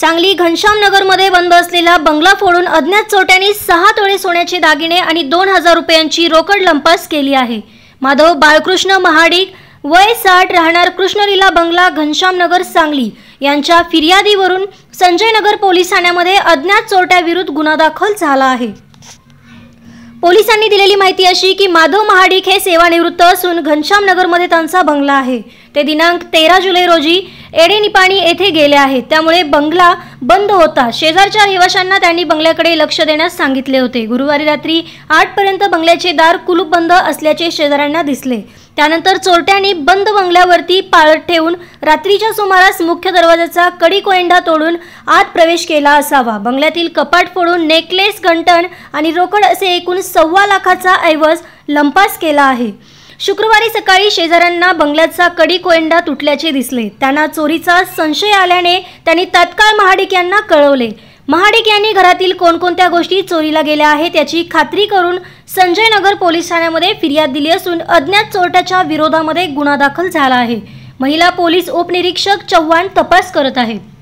सांगली घनश्याम घनश्यामनगरमध्ये बंद असलेला बंगला फोडून अज्ञात चोट्यांनी सहा तोळे सोन्याचे दागिने आणि दोन हजार रुपयांची रोकड लंपास केली आहे माधव बाळकृष्ण महाडिक वय साठ राहणार कृष्णलीला बंगला घनश्यामनगर सांगली यांच्या फिर्यादीवरून संजय नगर पोलीस ठाण्यामध्ये अज्ञात चोरट्याविरुद्ध गुन्हा दाखल झाला आहे पोलिसांनी दिलेली माहिती अशी की माधव महाडिक हे सेवानिवृत्त असून घनश्याम नगरमध्ये त्यांचा बंगला आहे ते दिनांक तेरा जुलै रोजी एडे निपाणी येथे गेले आहेत त्यामुळे बंगला बंद होता शेजारच्या रहिवाशांना त्यांनी बंगल्याकडे लक्ष देण्यास सांगितले होते गुरुवारी रात्री आठपर्यंत बंगल्याचे दार कुलूप बंद असल्याचे शेजाऱ्यांना दिसले त्यानंतर चोरट्यांनी बंद बंगल्यावरती पाळत ठेवून रात्रीच्या सुमारास मुख्य दरवाजाचा कडी कोयंडा तोडून आत प्रवेश केला असावा बंगल्यातील कपाट फोडून नेकलेस गंटण आणि रोकड असे एकूण सव्वा लाखाचा ऐवज लंपास केला आहे शुक्रवारी सकाळी शेजाऱ्यांना बंगल्याचा कडी कोयंडा तुटल्याचे दिसले त्यांना चोरीचा संशय आल्याने त्यांनी तत्काळ महाडिक यांना कळवले महाडिक यांनी घरातील कोणकोणत्या गोष्टी चोरीला गेल्या आहेत याची खात्री करून संजय नगर पोलीस ठाण्यामध्ये फिर्याद दिली असून अज्ञात चोरट्याच्या विरोधामध्ये गुन्हा दाखल झाला आहे महिला पोलीस उपनिरीक्षक चव्हाण तपास करत आहेत